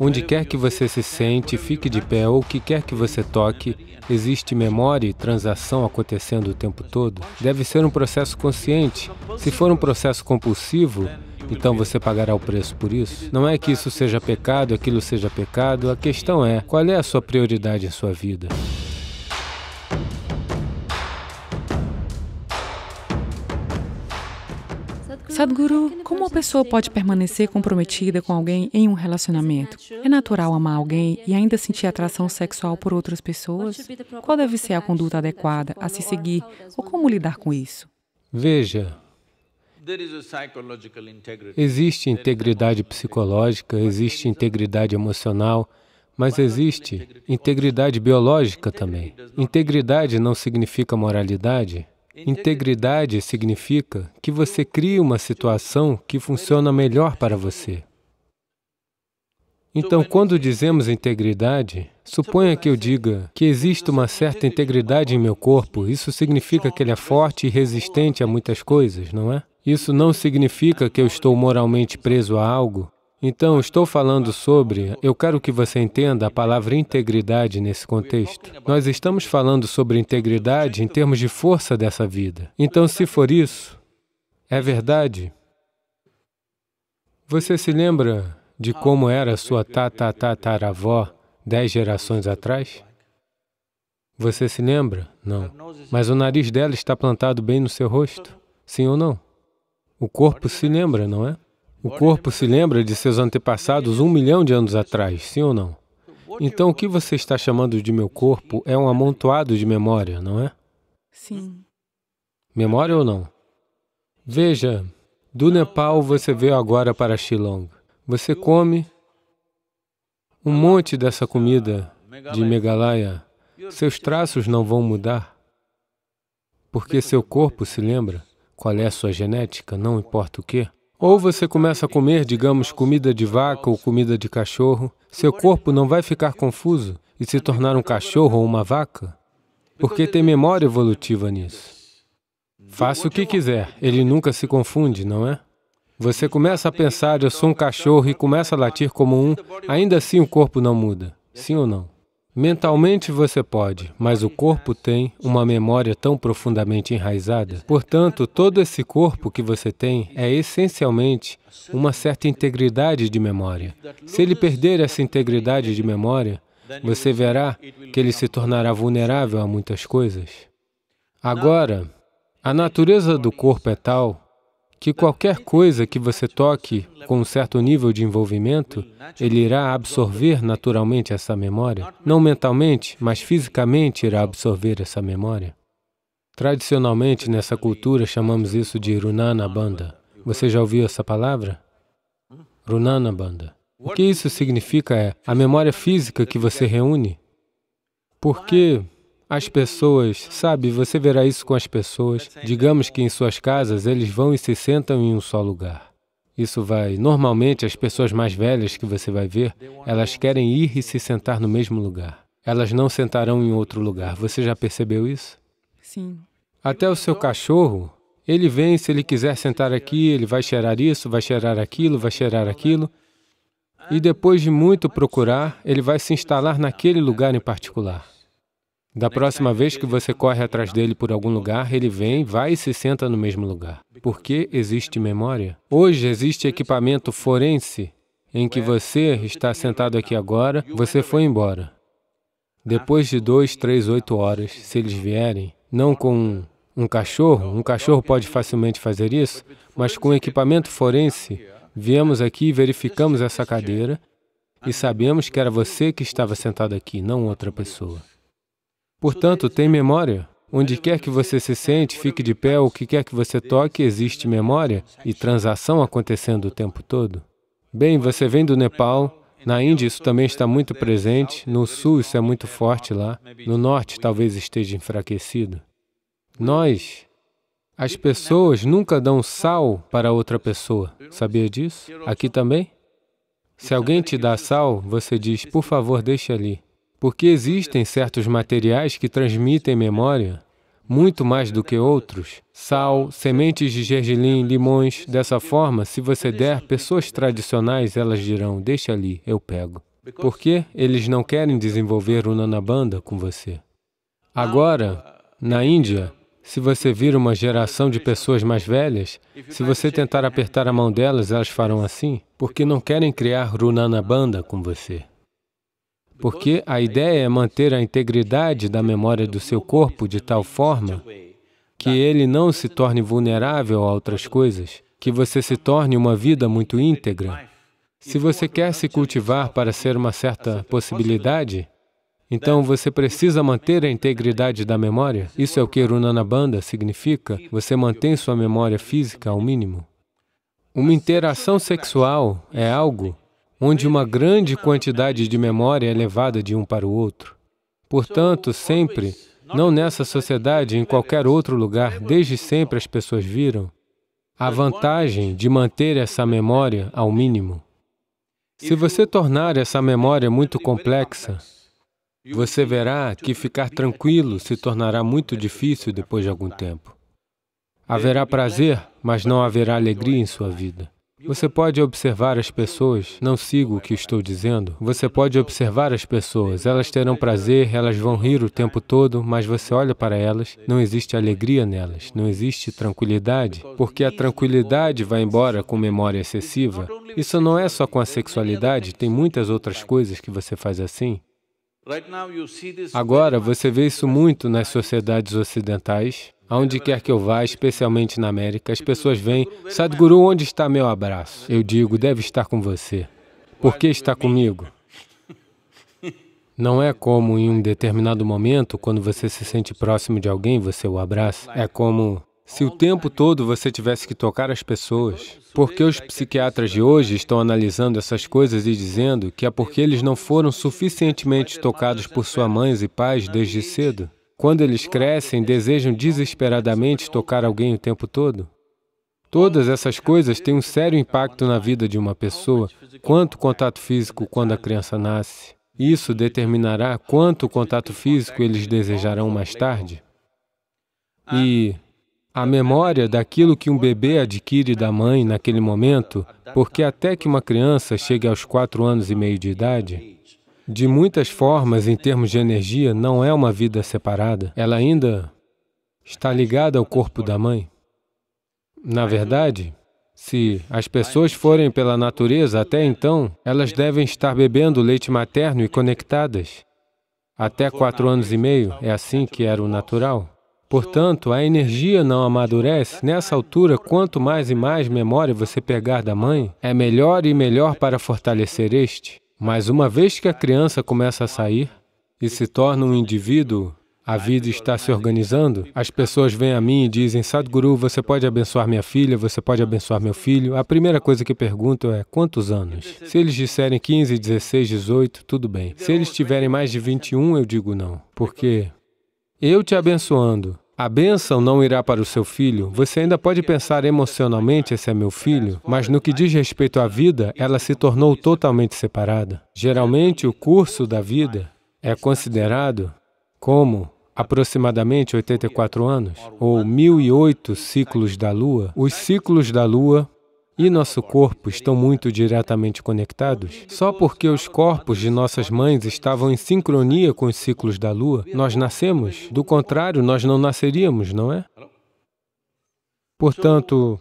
Onde quer que você se sente, fique de pé ou o que quer que você toque, existe memória e transação acontecendo o tempo todo. Deve ser um processo consciente. Se for um processo compulsivo, então você pagará o preço por isso. Não é que isso seja pecado, aquilo seja pecado, a questão é qual é a sua prioridade em sua vida. Sadhguru, como uma pessoa pode permanecer comprometida com alguém em um relacionamento? É natural amar alguém e ainda sentir atração sexual por outras pessoas? Qual deve ser a conduta adequada a se seguir ou como lidar com isso? Veja, existe integridade psicológica, existe integridade emocional, mas existe integridade biológica também. Integridade não significa moralidade. Integridade significa que você cria uma situação que funciona melhor para você. Então, quando dizemos integridade, suponha que eu diga que existe uma certa integridade em meu corpo, isso significa que ele é forte e resistente a muitas coisas, não é? Isso não significa que eu estou moralmente preso a algo, então, estou falando sobre, eu quero que você entenda a palavra integridade nesse contexto. Nós estamos falando sobre integridade em termos de força dessa vida. Então, se for isso, é verdade. Você se lembra de como era sua tatatatataravó dez gerações atrás? Você se lembra? Não. Mas o nariz dela está plantado bem no seu rosto? Sim ou não? O corpo se lembra, não é? O corpo se lembra de seus antepassados um milhão de anos atrás, sim ou não? Então, o que você está chamando de meu corpo é um amontoado de memória, não é? Sim. Memória ou não? Veja, do Nepal você veio agora para Shillong. Você come um monte dessa comida de Meghalaya. Seus traços não vão mudar, porque seu corpo se lembra. Qual é a sua genética, não importa o quê. Ou você começa a comer, digamos, comida de vaca ou comida de cachorro, seu corpo não vai ficar confuso e se tornar um cachorro ou uma vaca, porque tem memória evolutiva nisso. Faça o que quiser, ele nunca se confunde, não é? Você começa a pensar, eu sou um cachorro, e começa a latir como um, ainda assim o corpo não muda. Sim ou não? Mentalmente você pode, mas o corpo tem uma memória tão profundamente enraizada. Portanto, todo esse corpo que você tem é essencialmente uma certa integridade de memória. Se ele perder essa integridade de memória, você verá que ele se tornará vulnerável a muitas coisas. Agora, a natureza do corpo é tal que qualquer coisa que você toque com um certo nível de envolvimento, ele irá absorver naturalmente essa memória. Não mentalmente, mas fisicamente irá absorver essa memória. Tradicionalmente, nessa cultura, chamamos isso de Runana Banda. Você já ouviu essa palavra? Runana Banda. O que isso significa é a memória física que você reúne. Por as pessoas, sabe, você verá isso com as pessoas. Digamos que em suas casas eles vão e se sentam em um só lugar. Isso vai... Normalmente, as pessoas mais velhas que você vai ver, elas querem ir e se sentar no mesmo lugar. Elas não sentarão em outro lugar. Você já percebeu isso? Sim. Até o seu cachorro, ele vem, se ele quiser sentar aqui, ele vai cheirar isso, vai cheirar aquilo, vai cheirar aquilo. E depois de muito procurar, ele vai se instalar naquele lugar em particular. Da próxima vez que você corre atrás dele por algum lugar, ele vem, vai e se senta no mesmo lugar. Porque existe memória. Hoje existe equipamento forense em que você está sentado aqui agora, você foi embora. Depois de dois, três, oito horas, se eles vierem, não com um cachorro, um cachorro pode facilmente fazer isso, mas com equipamento forense, viemos aqui e verificamos essa cadeira e sabemos que era você que estava sentado aqui, não outra pessoa. Portanto, tem memória. Onde quer que você se sente, fique de pé, o que quer que você toque, existe memória e transação acontecendo o tempo todo. Bem, você vem do Nepal, na Índia isso também está muito presente, no sul isso é muito forte lá, no norte talvez esteja enfraquecido. Nós, as pessoas nunca dão sal para outra pessoa, sabia disso? Aqui também? Se alguém te dá sal, você diz, por favor, deixe ali. Porque existem certos materiais que transmitem memória, muito mais do que outros. Sal, sementes de gergelim, limões. Dessa forma, se você der, pessoas tradicionais, elas dirão, deixa ali, eu pego. Porque eles não querem desenvolver o nanabanda com você. Agora, na Índia, se você vir uma geração de pessoas mais velhas, se você tentar apertar a mão delas, elas farão assim, porque não querem criar runanabanda com você porque a ideia é manter a integridade da memória do seu corpo de tal forma que ele não se torne vulnerável a outras coisas, que você se torne uma vida muito íntegra. Se você quer se cultivar para ser uma certa possibilidade, então você precisa manter a integridade da memória. Isso é o que Runanabanda significa, você mantém sua memória física ao mínimo. Uma interação sexual é algo onde uma grande quantidade de memória é levada de um para o outro. Portanto, sempre, não nessa sociedade, em qualquer outro lugar, desde sempre as pessoas viram a vantagem de manter essa memória ao mínimo. Se você tornar essa memória muito complexa, você verá que ficar tranquilo se tornará muito difícil depois de algum tempo. Haverá prazer, mas não haverá alegria em sua vida. Você pode observar as pessoas, não sigo o que estou dizendo. Você pode observar as pessoas, elas terão prazer, elas vão rir o tempo todo, mas você olha para elas, não existe alegria nelas, não existe tranquilidade, porque a tranquilidade vai embora com memória excessiva. Isso não é só com a sexualidade, tem muitas outras coisas que você faz assim. Agora, você vê isso muito nas sociedades ocidentais, Aonde quer que eu vá, especialmente na América, as pessoas vêm, Sadhguru, onde está meu abraço? Eu digo, deve estar com você. Por que está comigo? Não é como em um determinado momento, quando você se sente próximo de alguém, você o abraça. É como se o tempo todo você tivesse que tocar as pessoas. Porque os psiquiatras de hoje estão analisando essas coisas e dizendo que é porque eles não foram suficientemente tocados por suas mães e pais desde cedo. Quando eles crescem, desejam desesperadamente tocar alguém o tempo todo. Todas essas coisas têm um sério impacto na vida de uma pessoa. Quanto contato físico quando a criança nasce? Isso determinará quanto contato físico eles desejarão mais tarde. E a memória daquilo que um bebê adquire da mãe naquele momento, porque até que uma criança chegue aos quatro anos e meio de idade, de muitas formas, em termos de energia, não é uma vida separada. Ela ainda está ligada ao corpo da mãe. Na verdade, se as pessoas forem pela natureza até então, elas devem estar bebendo leite materno e conectadas. Até quatro anos e meio, é assim que era o natural. Portanto, a energia não amadurece. Nessa altura, quanto mais e mais memória você pegar da mãe, é melhor e melhor para fortalecer este. Mas uma vez que a criança começa a sair e se torna um indivíduo, a vida está se organizando. As pessoas vêm a mim e dizem, Sadhguru, você pode abençoar minha filha, você pode abençoar meu filho. A primeira coisa que pergunto é, quantos anos? Se eles disserem 15, 16, 18, tudo bem. Se eles tiverem mais de 21, eu digo não. Porque eu te abençoando, a bênção não irá para o seu filho. Você ainda pode pensar emocionalmente, esse é meu filho, mas no que diz respeito à vida, ela se tornou totalmente separada. Geralmente, o curso da vida é considerado como aproximadamente 84 anos, ou 1008 ciclos da Lua. Os ciclos da Lua e nosso corpo estão muito diretamente conectados? Só porque os corpos de nossas mães estavam em sincronia com os ciclos da Lua, nós nascemos? Do contrário, nós não nasceríamos, não é? Portanto,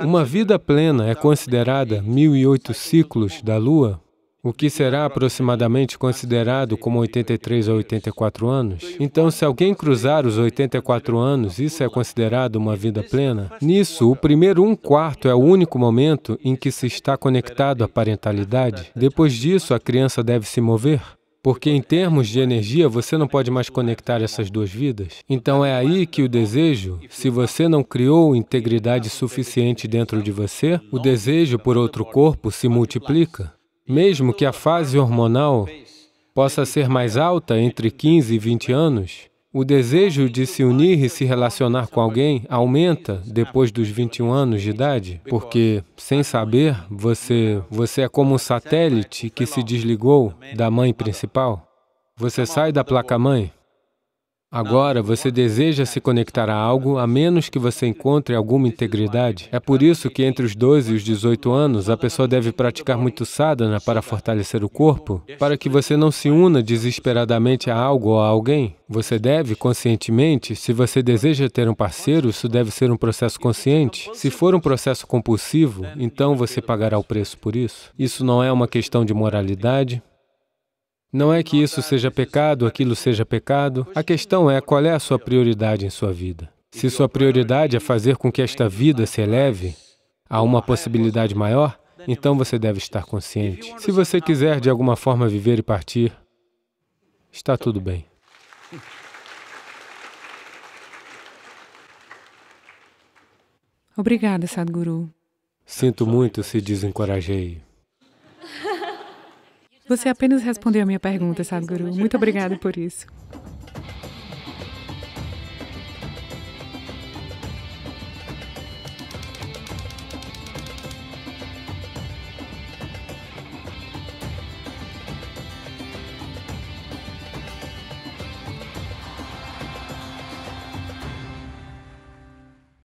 uma vida plena é considerada 1.008 ciclos da Lua o que será aproximadamente considerado como 83 a 84 anos. Então, se alguém cruzar os 84 anos, isso é considerado uma vida plena. Nisso, o primeiro um quarto é o único momento em que se está conectado à parentalidade. Depois disso, a criança deve se mover. Porque em termos de energia, você não pode mais conectar essas duas vidas. Então é aí que o desejo, se você não criou integridade suficiente dentro de você, o desejo por outro corpo se multiplica. Mesmo que a fase hormonal possa ser mais alta entre 15 e 20 anos, o desejo de se unir e se relacionar com alguém aumenta depois dos 21 anos de idade, porque, sem saber, você, você é como um satélite que se desligou da mãe principal. Você sai da placa-mãe, Agora, você deseja se conectar a algo a menos que você encontre alguma integridade. É por isso que entre os 12 e os 18 anos, a pessoa deve praticar muito sadhana para fortalecer o corpo, para que você não se una desesperadamente a algo ou a alguém. Você deve, conscientemente, se você deseja ter um parceiro, isso deve ser um processo consciente. Se for um processo compulsivo, então você pagará o preço por isso. Isso não é uma questão de moralidade, não é que isso seja pecado, aquilo seja pecado. A questão é qual é a sua prioridade em sua vida. Se sua prioridade é fazer com que esta vida se eleve a uma possibilidade maior, então você deve estar consciente. Se você quiser de alguma forma viver e partir, está tudo bem. Obrigada, Sadhguru. Sinto muito se desencorajei. Você apenas respondeu a minha pergunta, Sadhguru. Muito obrigada por isso.